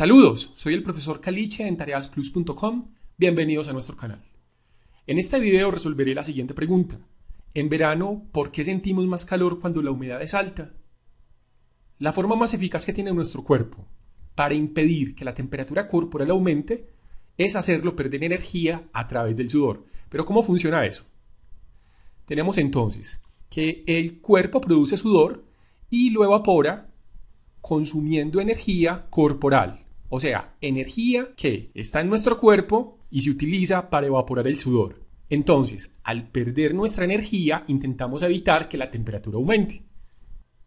Saludos, soy el profesor Caliche en tareasplus.com. Bienvenidos a nuestro canal. En este video resolveré la siguiente pregunta. En verano, ¿por qué sentimos más calor cuando la humedad es alta? La forma más eficaz que tiene nuestro cuerpo para impedir que la temperatura corporal aumente es hacerlo perder energía a través del sudor. Pero ¿cómo funciona eso? Tenemos entonces que el cuerpo produce sudor y lo evapora consumiendo energía corporal o sea, energía que está en nuestro cuerpo y se utiliza para evaporar el sudor. Entonces, al perder nuestra energía, intentamos evitar que la temperatura aumente.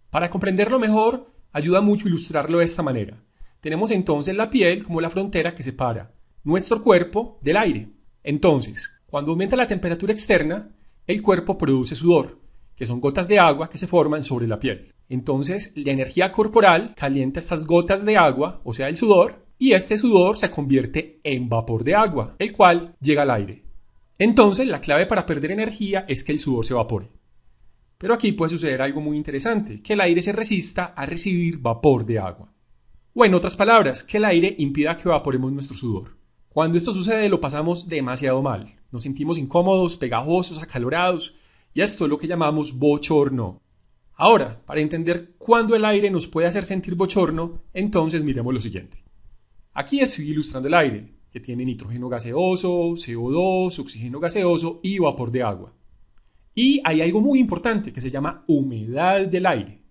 Para comprenderlo mejor, ayuda mucho ilustrarlo de esta manera. Tenemos entonces la piel como la frontera que separa nuestro cuerpo del aire. Entonces, cuando aumenta la temperatura externa, el cuerpo produce sudor, que son gotas de agua que se forman sobre la piel. Entonces, la energía corporal calienta estas gotas de agua, o sea, el sudor, y este sudor se convierte en vapor de agua, el cual llega al aire. Entonces, la clave para perder energía es que el sudor se evapore. Pero aquí puede suceder algo muy interesante, que el aire se resista a recibir vapor de agua. O en otras palabras, que el aire impida que evaporemos nuestro sudor. Cuando esto sucede lo pasamos demasiado mal. Nos sentimos incómodos, pegajosos, acalorados, y esto es lo que llamamos bochorno Ahora, para entender cuándo el aire nos puede hacer sentir bochorno, entonces miremos lo siguiente. Aquí estoy ilustrando el aire, que tiene nitrógeno gaseoso, CO2, oxígeno gaseoso y vapor de agua. Y hay algo muy importante que se llama humedad del aire.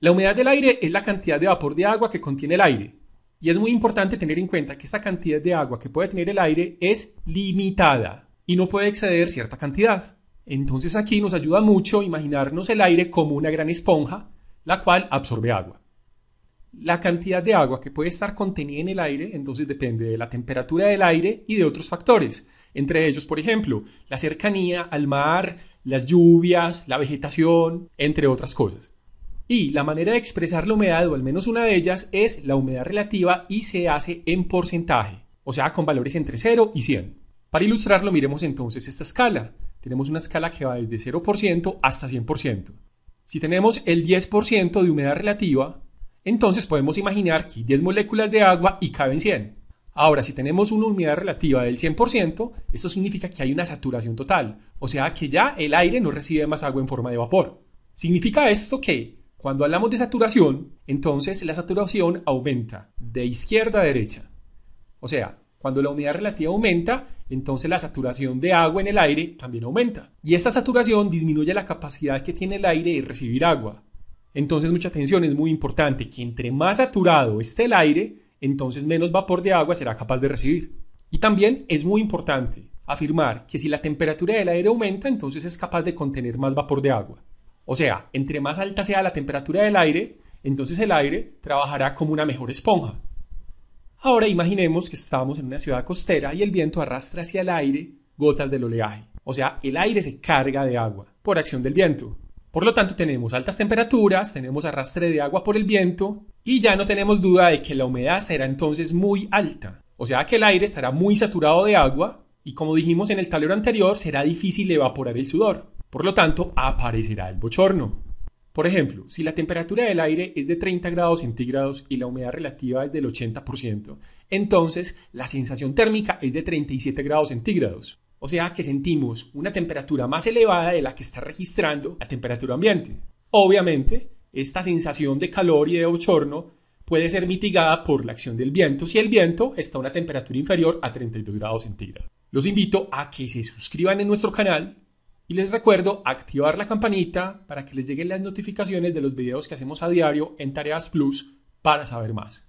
La humedad del aire es la cantidad de vapor de agua que contiene el aire. Y es muy importante tener en cuenta que esta cantidad de agua que puede tener el aire es limitada y no puede exceder cierta cantidad. Entonces aquí nos ayuda mucho imaginarnos el aire como una gran esponja, la cual absorbe agua. La cantidad de agua que puede estar contenida en el aire entonces depende de la temperatura del aire y de otros factores, entre ellos, por ejemplo, la cercanía al mar, las lluvias, la vegetación, entre otras cosas. Y la manera de expresar la humedad, o al menos una de ellas, es la humedad relativa y se hace en porcentaje, o sea, con valores entre 0 y 100. Para ilustrarlo, miremos entonces esta escala tenemos una escala que va desde 0% hasta 100%. Si tenemos el 10% de humedad relativa, entonces podemos imaginar que 10 moléculas de agua y caben 100. Ahora, si tenemos una humedad relativa del 100%, esto significa que hay una saturación total, o sea que ya el aire no recibe más agua en forma de vapor. Significa esto que, cuando hablamos de saturación, entonces la saturación aumenta de izquierda a derecha. O sea, cuando la humedad relativa aumenta, entonces la saturación de agua en el aire también aumenta. Y esta saturación disminuye la capacidad que tiene el aire de recibir agua. Entonces mucha atención, es muy importante que entre más saturado esté el aire, entonces menos vapor de agua será capaz de recibir. Y también es muy importante afirmar que si la temperatura del aire aumenta, entonces es capaz de contener más vapor de agua. O sea, entre más alta sea la temperatura del aire, entonces el aire trabajará como una mejor esponja Ahora imaginemos que estamos en una ciudad costera y el viento arrastra hacia el aire gotas del oleaje. O sea, el aire se carga de agua por acción del viento. Por lo tanto, tenemos altas temperaturas, tenemos arrastre de agua por el viento y ya no tenemos duda de que la humedad será entonces muy alta. O sea que el aire estará muy saturado de agua y como dijimos en el tablero anterior, será difícil evaporar el sudor. Por lo tanto, aparecerá el bochorno. Por ejemplo, si la temperatura del aire es de 30 grados centígrados y la humedad relativa es del 80%, entonces la sensación térmica es de 37 grados centígrados. O sea que sentimos una temperatura más elevada de la que está registrando la temperatura ambiente. Obviamente, esta sensación de calor y de bochorno puede ser mitigada por la acción del viento si el viento está a una temperatura inferior a 32 grados centígrados. Los invito a que se suscriban en nuestro canal y les recuerdo activar la campanita para que les lleguen las notificaciones de los videos que hacemos a diario en Tareas Plus para saber más.